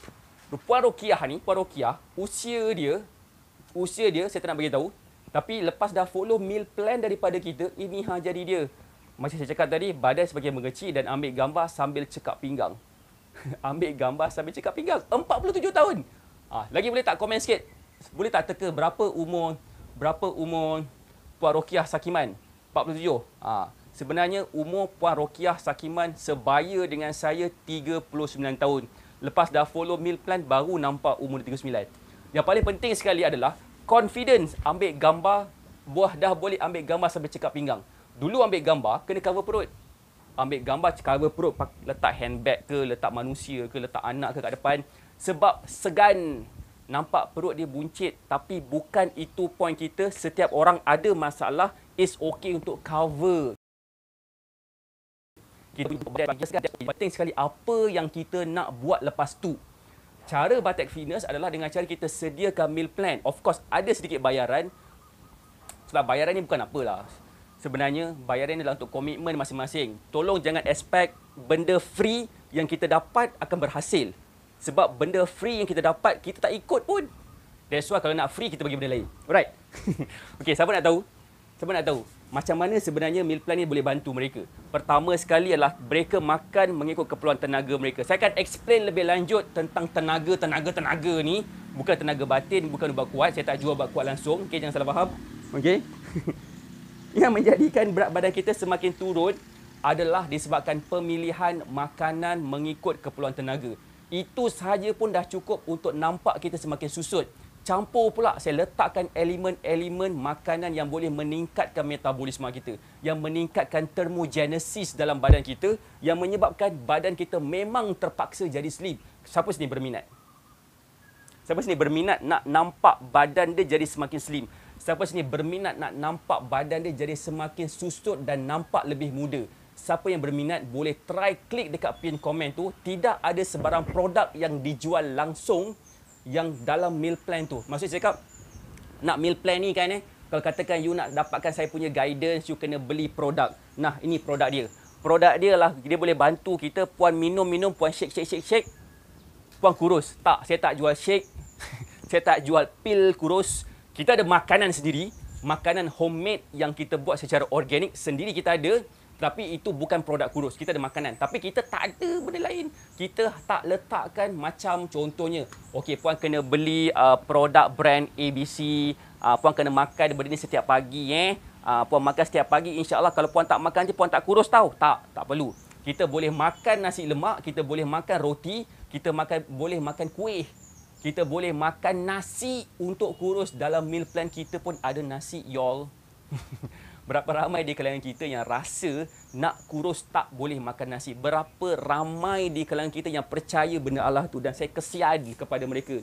Speaker 1: Puan Rokiah ni, Puan Rokiah, usia dia, usia dia saya tak nak tahu. Tapi lepas dah follow meal plan daripada kita, ini ha jadi dia. Macam saya cakap tadi, badan sebagai mengeci dan ambil gambar sambil cekap pinggang. *laughs* ambil gambar sambil cekap pinggang. 47 tahun. Ah, ha, lagi boleh tak komen sikit? Boleh tak teka berapa umur berapa umur Puan Rokiah Sakiman? 47. Ah. Ha. Sebenarnya umur Puan Rokiah Sakiman sebaya dengan saya 39 tahun. Lepas dah follow meal plan baru nampak umur 39. Yang paling penting sekali adalah confidence ambil gambar buah dah boleh ambil gambar sampai cekap pinggang. Dulu ambil gambar kena cover perut. Ambil gambar cover perut letak handbag ke letak manusia ke letak anak ke kat depan sebab segan nampak perut dia buncit tapi bukan itu point kita setiap orang ada masalah is okay untuk cover kita dan bagi sekali penting sekali apa yang kita nak buat lepas tu. Cara Batek Fitness adalah dengan cara kita sediakan meal plan. Of course ada sedikit bayaran. Sebab bayaran ni bukan apalah. Sebenarnya bayaran ni adalah untuk komitmen masing-masing. Tolong jangan expect benda free yang kita dapat akan berhasil. Sebab benda free yang kita dapat kita tak ikut pun. That's why kalau nak free kita bagi benda lain. Alright. *laughs* okay, siapa nak tahu? Siapa nak tahu? macam mana sebenarnya meal plan ni boleh bantu mereka. Pertama sekali adalah mereka makan mengikut keperluan tenaga mereka. Saya akan explain lebih lanjut tentang tenaga, tenaga, tenaga ni. Bukan tenaga batin, bukan ubat kuat. Saya tak jual ubat kuat langsung. Okey, jangan salah faham. okay? *laughs* Yang menjadikan berat badan kita semakin turun adalah disebabkan pemilihan makanan mengikut keperluan tenaga. Itu sahaja pun dah cukup untuk nampak kita semakin susut campur pula saya letakkan elemen-elemen makanan yang boleh meningkatkan metabolisme kita yang meningkatkan termogenesis dalam badan kita yang menyebabkan badan kita memang terpaksa jadi slim siapa sini berminat siapa sini berminat nak nampak badan dia jadi semakin slim siapa sini berminat nak nampak badan dia jadi semakin susut dan nampak lebih muda siapa yang berminat boleh try klik dekat pin komen tu tidak ada sebarang produk yang dijual langsung yang dalam meal plan tu. Maksud saya cakap nak meal plan ni kan eh kalau katakan you nak dapatkan saya punya guidance you kena beli produk. Nah, ini produk dia. Produk dia lah dia boleh bantu kita puan minum-minum, puan shake shake shake shake. Puan kurus. Tak, saya tak jual shake. *laughs* saya tak jual pil kurus. Kita ada makanan sendiri, makanan homemade yang kita buat secara organik sendiri kita ada. Tapi itu bukan produk kurus. Kita ada makanan. Tapi kita tak ada benda lain. Kita tak letakkan macam contohnya. Okey, puan kena beli uh, produk brand ABC. Uh, puan kena makan benda ni setiap pagi. Eh. Uh, puan makan setiap pagi. InsyaAllah kalau puan tak makan je, puan tak kurus tau. Tak, tak perlu. Kita boleh makan nasi lemak. Kita boleh makan roti. Kita makan boleh makan kuih. Kita boleh makan nasi untuk kurus. Dalam meal plan kita pun ada nasi, y'all. *laughs* Berapa ramai di kalangan kita yang rasa nak kurus tak boleh makan nasi? Berapa ramai di kalangan kita yang percaya benda Allah tu dan saya kesian kepada mereka.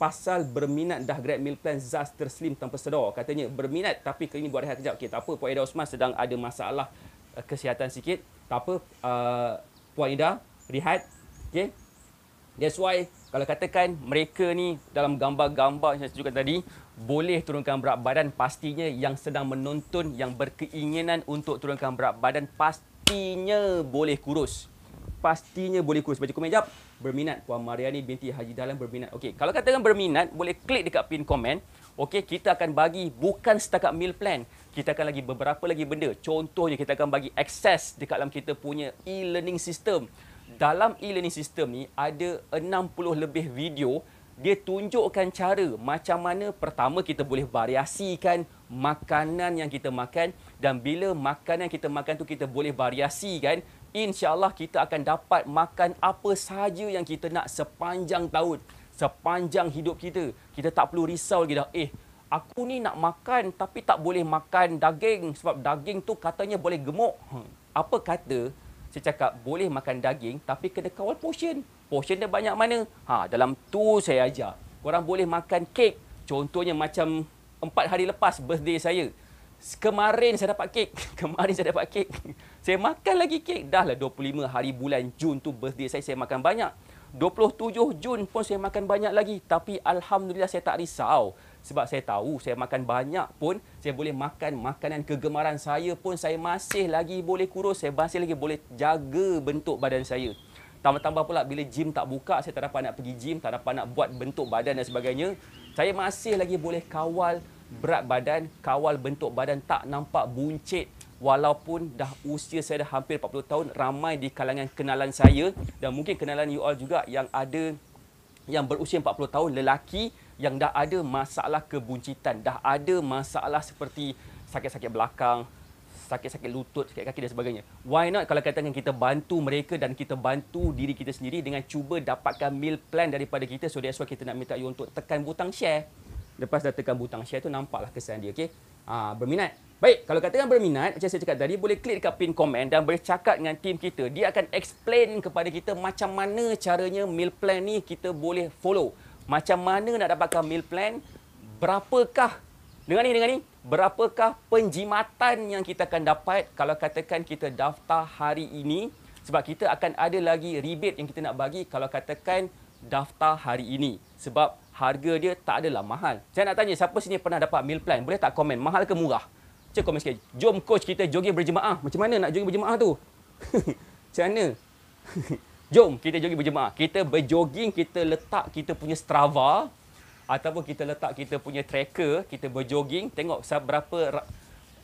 Speaker 1: Pasal berminat dah grab meal plan Zaz terslim tanpa sedar. Katanya berminat tapi kali ni buat rehat kejap. Okey, tak apa Puan Ida Osman sedang ada masalah eh, kesihatan sikit. Tak apa uh, Puan Ida rehat. Okay. That's why kalau katakan mereka ni dalam gambar-gambar yang saya tunjukkan tadi, boleh turunkan berat badan pastinya yang sedang menonton yang berkeinginan untuk turunkan berat badan pastinya boleh kurus pastinya boleh kurus baca komen jap berminat puan Mariani binti Haji Dalam berminat okey kalau katakan berminat boleh klik dekat pin komen okey kita akan bagi bukan setakat meal plan kita akan lagi beberapa lagi benda contohnya kita akan bagi akses dekat dalam kita punya e-learning system dalam e-learning system ni ada 60 lebih video dia tunjukkan cara macam mana pertama kita boleh variasikan makanan yang kita makan dan bila makanan yang kita makan tu kita boleh variasikan insyaallah kita akan dapat makan apa sahaja yang kita nak sepanjang tahun sepanjang hidup kita kita tak perlu risau lagi dah eh aku ni nak makan tapi tak boleh makan daging sebab daging tu katanya boleh gemuk hmm. apa kata saya cakap boleh makan daging tapi kena kawal portion portion dia banyak mana? Ha, dalam tu saya ajar. Korang boleh makan kek. Contohnya macam empat hari lepas birthday saya. Kemarin saya dapat kek. *laughs* Kemarin saya dapat kek. *laughs* Saya makan lagi kek. Dahlah 25 hari bulan Jun tu birthday saya, saya makan banyak. 27 Jun pun saya makan banyak lagi. Tapi Alhamdulillah saya tak risau. Sebab saya tahu saya makan banyak pun, saya boleh makan makanan kegemaran saya pun, saya masih lagi boleh kurus, saya masih lagi boleh jaga bentuk badan saya. Tambah-tambah pula bila gym tak buka, saya tak dapat nak pergi gym, tak dapat nak buat bentuk badan dan sebagainya. Saya masih lagi boleh kawal berat badan, kawal bentuk badan tak nampak buncit walaupun dah usia saya dah hampir 40 tahun, ramai di kalangan kenalan saya dan mungkin kenalan you all juga yang ada yang berusia 40 tahun lelaki yang dah ada masalah kebuncitan, dah ada masalah seperti sakit-sakit belakang, sakit-sakit lutut, sakit kaki dan sebagainya. Why not kalau katakan kita bantu mereka dan kita bantu diri kita sendiri dengan cuba dapatkan meal plan daripada kita. So that's why kita nak minta you untuk tekan butang share. Lepas dah tekan butang share tu nampaklah kesan dia, okay? Ha, ah, berminat. Baik, kalau katakan berminat, macam saya cakap tadi, boleh klik dekat pin komen dan boleh cakap dengan tim kita. Dia akan explain kepada kita macam mana caranya meal plan ni kita boleh follow. Macam mana nak dapatkan meal plan, berapakah dengan ni, dengan ni, berapakah penjimatan yang kita akan dapat kalau katakan kita daftar hari ini sebab kita akan ada lagi rebate yang kita nak bagi kalau katakan daftar hari ini sebab harga dia tak adalah mahal. Saya nak tanya siapa sini pernah dapat meal plan? Boleh tak komen mahal ke murah? Cek komen sikit. Jom coach kita jogging berjemaah. Macam mana nak jogging berjemaah tu? *laughs* Macam mana? *laughs* Jom kita jogging berjemaah. Kita berjoging, kita letak kita punya Strava ataupun kita letak kita punya tracker, kita berjoging, tengok berapa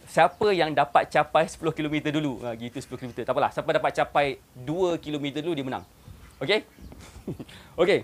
Speaker 1: siapa yang dapat capai 10 km dulu. Ha gitu 10 km. Tak apalah, siapa dapat capai 2 km dulu dia menang. Okey. *laughs* Okey.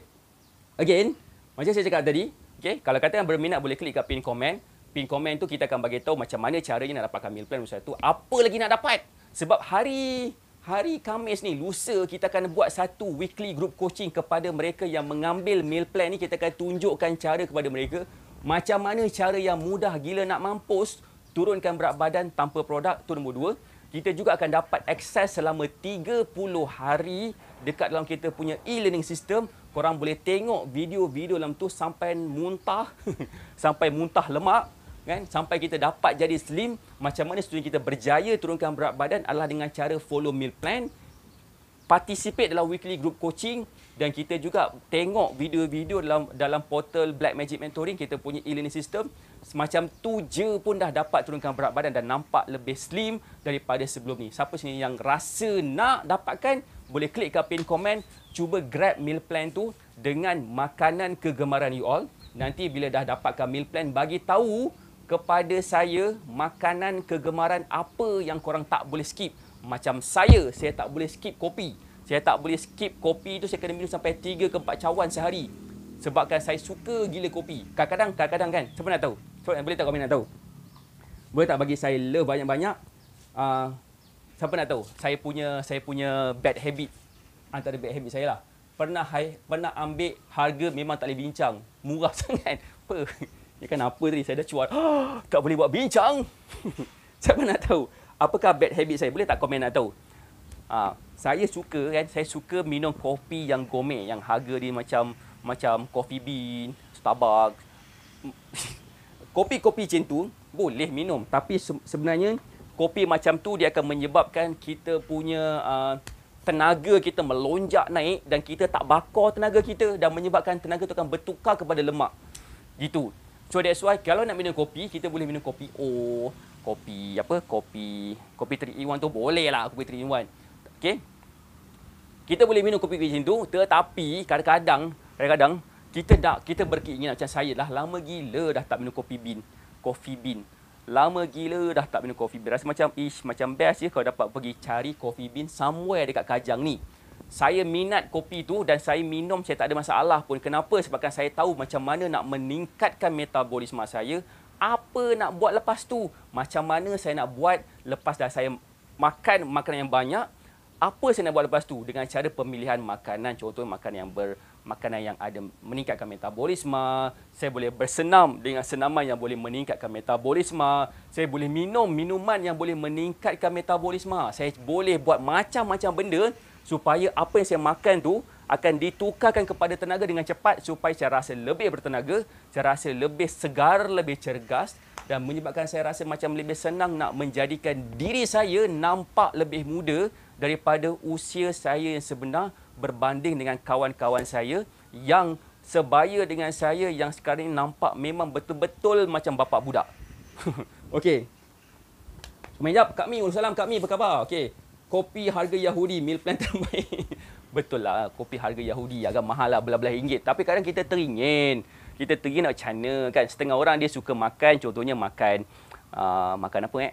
Speaker 1: Again, macam saya cakap tadi, okey, kalau kata yang berminat boleh klik kat pin komen. Pin komen tu kita akan bagi tahu macam mana caranya nak dapatkan meal plan usaha tu. Apa lagi nak dapat? Sebab hari hari Kamis ni lusa kita akan buat satu weekly group coaching kepada mereka yang mengambil meal plan ni kita akan tunjukkan cara kepada mereka macam mana cara yang mudah gila nak mampus turunkan berat badan tanpa produk tu nombor 2 kita juga akan dapat akses selama 30 hari dekat dalam kita punya e-learning system korang boleh tengok video-video dalam tu sampai muntah *laughs* sampai muntah lemak kan sampai kita dapat jadi slim macam mana student kita berjaya turunkan berat badan adalah dengan cara follow meal plan participate dalam weekly group coaching dan kita juga tengok video-video dalam dalam portal Black Magic Mentoring kita punya e-learning system semacam tu je pun dah dapat turunkan berat badan dan nampak lebih slim daripada sebelum ni siapa sini yang rasa nak dapatkan boleh klik ke pin komen cuba grab meal plan tu dengan makanan kegemaran you all nanti bila dah dapatkan meal plan bagi tahu kepada saya makanan kegemaran apa yang korang tak boleh skip. Macam saya, saya tak boleh skip kopi. Saya tak boleh skip kopi tu saya kena minum sampai 3 ke 4 cawan sehari. Sebabkan saya suka gila kopi. Kadang-kadang, kadang-kadang kan. Siapa nak tahu? Siapa boleh tak komen nak tahu? Boleh tak bagi saya love banyak-banyak? Uh, siapa nak tahu? Saya punya saya punya bad habit. Antara ah, bad habit saya lah. Pernah, hai, pernah ambil harga memang tak boleh bincang. Murah *laughs* sangat. Dia kan apa tadi? Saya dah cuat. Ah, *gasps* tak boleh buat bincang. *laughs* Siapa nak tahu? Apakah bad habit saya? Boleh tak komen nak tahu? Ha, saya suka kan, saya suka minum kopi yang gourmet, yang harga dia macam macam kopi bean, Starbucks. *laughs* Kopi-kopi macam tu boleh minum. Tapi sebenarnya kopi macam tu dia akan menyebabkan kita punya uh, tenaga kita melonjak naik dan kita tak bakar tenaga kita dan menyebabkan tenaga itu akan bertukar kepada lemak. Gitu. So that's why kalau nak minum kopi, kita boleh minum kopi O, kopi apa? Kopi kopi 3-in-1 tu boleh lah kopi 3-in-1. Okey. Kita boleh minum kopi macam tu tetapi kadang-kadang kadang-kadang kita dah kita berkeinginan macam saya lah lama gila dah tak minum kopi bean, kopi bean. Lama gila dah tak minum kopi bean. Rasa macam ish macam best je kalau dapat pergi cari kopi bean somewhere dekat Kajang ni saya minat kopi tu dan saya minum saya tak ada masalah pun. Kenapa? Sebabkan saya tahu macam mana nak meningkatkan metabolisme saya. Apa nak buat lepas tu? Macam mana saya nak buat lepas dah saya makan makanan yang banyak? Apa saya nak buat lepas tu? Dengan cara pemilihan makanan. Contohnya makanan yang ber, makanan yang ada meningkatkan metabolisme, saya boleh bersenam dengan senaman yang boleh meningkatkan metabolisme, saya boleh minum minuman yang boleh meningkatkan metabolisme. Saya boleh buat macam-macam benda supaya apa yang saya makan tu akan ditukarkan kepada tenaga dengan cepat supaya saya rasa lebih bertenaga, saya rasa lebih segar, lebih cergas dan menyebabkan saya rasa macam lebih senang nak menjadikan diri saya nampak lebih muda daripada usia saya yang sebenar berbanding dengan kawan-kawan saya yang sebaya dengan saya yang sekarang ini nampak memang betul-betul macam bapa budak. *laughs* Okey. Mengejap Kak Mi, salam Kak Mi, apa khabar? Okey kopi harga Yahudi meal plan *laughs* terbaik. Betul lah kopi harga Yahudi agak mahal lah belah-belah ringgit. Tapi kadang kita teringin. Kita teringin nak cana kan. Setengah orang dia suka makan. Contohnya makan. Uh, makan apa eh?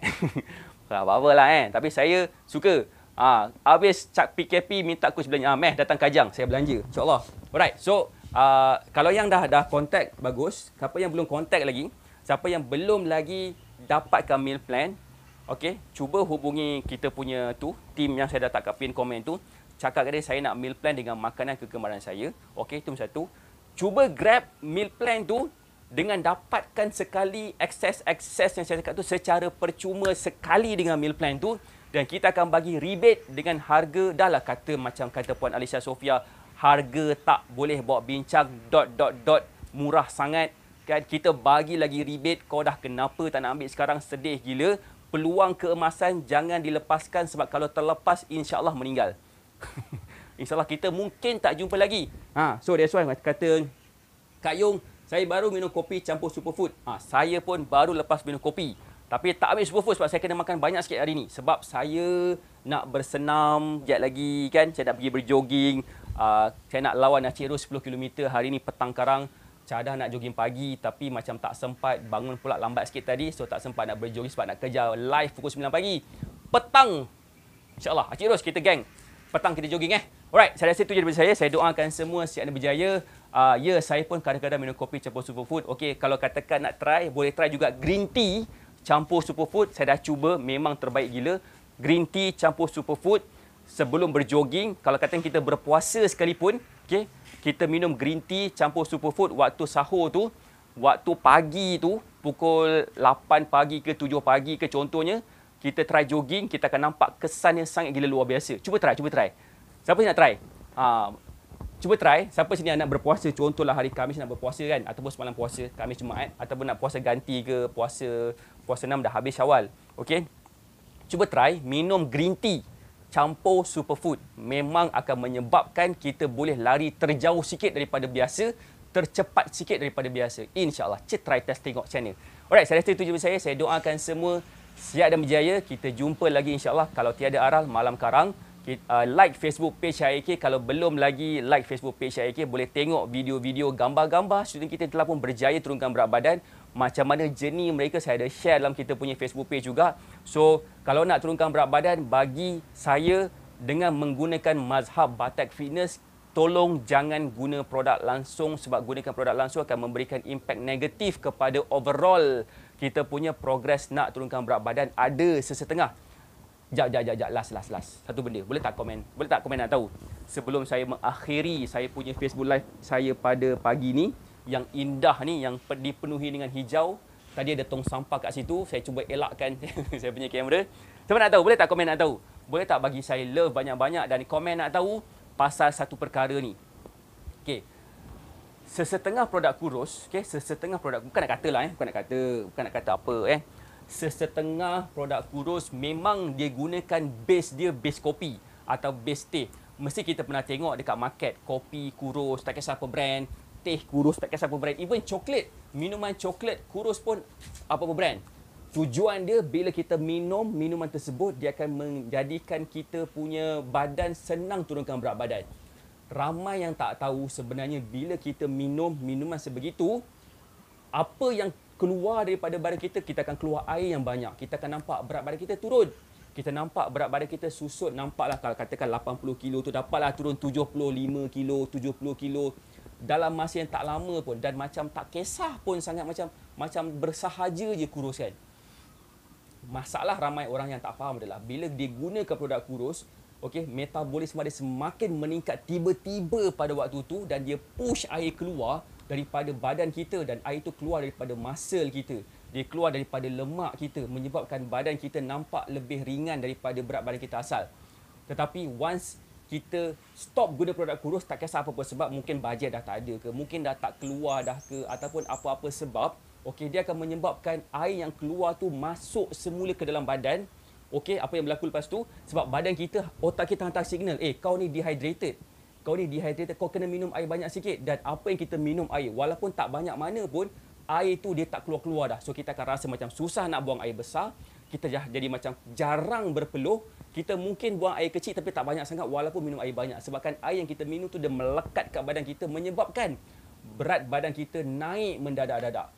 Speaker 1: *laughs* Apa-apa lah eh. Tapi saya suka. Ha, habis cak PKP minta coach belanja. Ah, meh datang kajang. Saya belanja. InsyaAllah. Alright. So uh, kalau yang dah dah contact bagus. Siapa yang belum contact lagi. Siapa yang belum lagi dapatkan meal plan. Okey, cuba hubungi kita punya tu, tim yang saya dah tak kat komen tu. Cakap kat dia saya nak meal plan dengan makanan kegemaran saya. Okey, itu satu. Cuba grab meal plan tu dengan dapatkan sekali akses-akses yang saya cakap tu secara percuma sekali dengan meal plan tu dan kita akan bagi rebate dengan harga dah lah kata macam kata puan Alicia Sofia harga tak boleh bawa bincang dot dot dot murah sangat kan kita bagi lagi rebate kau dah kenapa tak nak ambil sekarang sedih gila peluang keemasan jangan dilepaskan sebab kalau terlepas insyaallah meninggal. *laughs* insyaallah kita mungkin tak jumpa lagi. Ha, so that's why kata Kak Yong, saya baru minum kopi campur superfood. Ha, saya pun baru lepas minum kopi. Tapi tak ambil superfood sebab saya kena makan banyak sikit hari ni. Sebab saya nak bersenam jap lagi kan. Saya nak pergi berjoging. Uh, ah, saya nak lawan Nasir 10km hari ni petang karang cadah nak jogging pagi tapi macam tak sempat bangun pula lambat sikit tadi so tak sempat nak berjoging sebab nak kerja live pukul 9 pagi petang insyaallah Acik Ros kita gang petang kita jogging eh alright saya rasa itu je daripada saya saya doakan semua siap anda berjaya uh, ya saya pun kadang-kadang minum kopi campur superfood okey kalau katakan nak try boleh try juga green tea campur superfood saya dah cuba memang terbaik gila green tea campur superfood sebelum berjoging kalau katakan kita berpuasa sekalipun okey kita minum green tea campur superfood waktu sahur tu, waktu pagi tu, pukul 8 pagi ke 7 pagi ke contohnya, kita try jogging, kita akan nampak kesan yang sangat gila luar biasa. Cuba try, cuba try. Siapa sini nak try? Ha, cuba try, siapa sini nak berpuasa, contohlah hari Khamis nak berpuasa kan, ataupun semalam puasa, Khamis Jumaat, ataupun nak puasa ganti ke, puasa puasa 6 dah habis awal. Okay? Cuba try, minum green tea campur superfood memang akan menyebabkan kita boleh lari terjauh sikit daripada biasa, tercepat sikit daripada biasa. InsyaAllah. Cik try test tengok channel. Alright, saya rasa itu jumpa saya. Saya doakan semua sihat dan berjaya. Kita jumpa lagi insyaAllah kalau tiada aral malam karang. Uh, like Facebook page HIK Kalau belum lagi like Facebook page HIK Boleh tengok video-video gambar-gambar Student kita telah pun berjaya turunkan berat badan macam mana jenis mereka saya ada share dalam kita punya Facebook page juga. So, kalau nak turunkan berat badan bagi saya dengan menggunakan mazhab Batak Fitness tolong jangan guna produk langsung sebab gunakan produk langsung akan memberikan impak negatif kepada overall kita punya progres nak turunkan berat badan ada sesetengah. Jap, jap, jap, jap. Last, last, last. Satu benda. Boleh tak komen? Boleh tak komen nak tahu? Sebelum saya mengakhiri saya punya Facebook Live saya pada pagi ni, yang indah ni yang dipenuhi dengan hijau. Tadi ada tong sampah kat situ, saya cuba elakkan *laughs* saya punya kamera. Siapa nak tahu? Boleh tak komen nak tahu? Boleh tak bagi saya love banyak-banyak dan komen nak tahu pasal satu perkara ni. Okey. Sesetengah produk kurus, okey, sesetengah produk bukan nak katalah eh, bukan nak kata, bukan nak kata apa eh. Sesetengah produk kurus memang dia gunakan base dia base kopi atau base teh. Mesti kita pernah tengok dekat market kopi kurus, tak kisah apa brand, teh kurus tak kisah apa brand even coklat minuman coklat kurus pun apa-apa brand tujuan dia bila kita minum minuman tersebut dia akan menjadikan kita punya badan senang turunkan berat badan ramai yang tak tahu sebenarnya bila kita minum minuman sebegitu apa yang keluar daripada badan kita kita akan keluar air yang banyak kita akan nampak berat badan kita turun kita nampak berat badan kita susut nampaklah kalau katakan 80 kilo tu dapatlah turun 75 kilo 70 kilo dalam masa yang tak lama pun dan macam tak kisah pun sangat macam macam bersahaja je kurus kan. Masalah ramai orang yang tak faham adalah bila dia gunakan produk kurus, okey, metabolisme dia semakin meningkat tiba-tiba pada waktu tu dan dia push air keluar daripada badan kita dan air itu keluar daripada muscle kita. Dia keluar daripada lemak kita menyebabkan badan kita nampak lebih ringan daripada berat badan kita asal. Tetapi once kita stop guna produk kurus tak kisah apa pun sebab mungkin bajet dah tak ada ke mungkin dah tak keluar dah ke ataupun apa-apa sebab okey dia akan menyebabkan air yang keluar tu masuk semula ke dalam badan okey apa yang berlaku lepas tu sebab badan kita otak kita hantar signal eh kau ni dehydrated kau ni dehydrated kau kena minum air banyak sikit dan apa yang kita minum air walaupun tak banyak mana pun air tu dia tak keluar-keluar dah so kita akan rasa macam susah nak buang air besar kita jadi macam jarang berpeluh kita mungkin buang air kecil tapi tak banyak sangat walaupun minum air banyak sebabkan air yang kita minum tu dia melekat kat badan kita menyebabkan berat badan kita naik mendadak-dadak.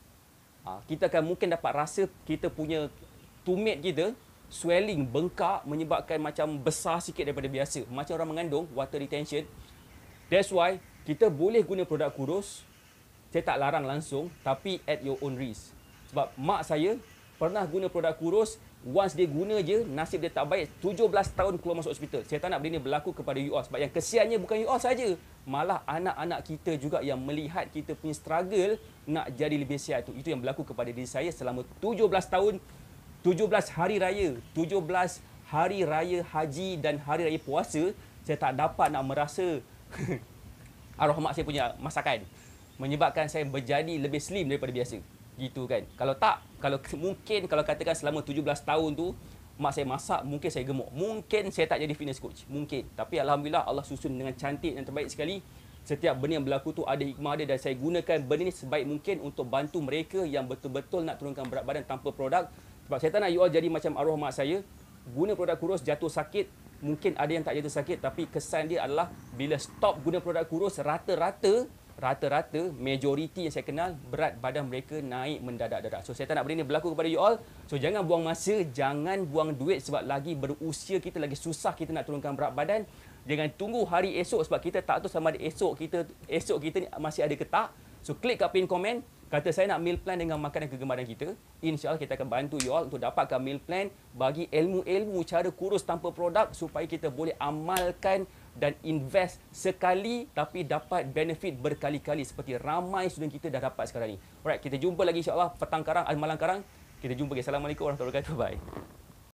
Speaker 1: Ha, kita akan mungkin dapat rasa kita punya tumit kita swelling bengkak menyebabkan macam besar sikit daripada biasa macam orang mengandung water retention. That's why kita boleh guna produk kurus saya tak larang langsung tapi at your own risk. Sebab mak saya pernah guna produk kurus Once dia guna je Nasib dia tak baik 17 tahun keluar masuk hospital Saya tak nak benda ni berlaku kepada you all Sebab yang kesiannya bukan you all saja, Malah anak-anak kita juga Yang melihat kita punya struggle Nak jadi lebih sihat tu Itu yang berlaku kepada diri saya Selama 17 tahun 17 hari raya 17 hari raya haji Dan hari raya puasa Saya tak dapat nak merasa *laughs* Arwah mak saya punya masakan Menyebabkan saya menjadi lebih slim daripada biasa gitu kan kalau tak kalau mungkin kalau katakan selama 17 tahun tu mak saya masak mungkin saya gemuk mungkin saya tak jadi fitness coach mungkin tapi alhamdulillah Allah susun dengan cantik dan terbaik sekali setiap benda yang berlaku tu ada hikmah dia dan saya gunakan benda ni sebaik mungkin untuk bantu mereka yang betul-betul nak turunkan berat badan tanpa produk sebab saya tak nak you all jadi macam arwah mak saya guna produk kurus jatuh sakit mungkin ada yang tak jatuh sakit tapi kesan dia adalah bila stop guna produk kurus rata-rata rata-rata majoriti yang saya kenal berat badan mereka naik mendadak-dadak. So saya tak nak beri ini berlaku kepada you all. So jangan buang masa, jangan buang duit sebab lagi berusia kita lagi susah kita nak turunkan berat badan. Jangan tunggu hari esok sebab kita tak tahu sama ada esok kita esok kita ni masih ada ke tak. So klik kat pin komen kata saya nak meal plan dengan makanan kegemaran kita. Insya-Allah kita akan bantu you all untuk dapatkan meal plan bagi ilmu-ilmu cara kurus tanpa produk supaya kita boleh amalkan dan invest sekali tapi dapat benefit berkali-kali seperti ramai student kita dah dapat sekarang ni. Alright, kita jumpa lagi insya-Allah petang karang, atau eh, malam karang. Kita jumpa lagi. Assalamualaikum warahmatullahi wabarakatuh. Bye.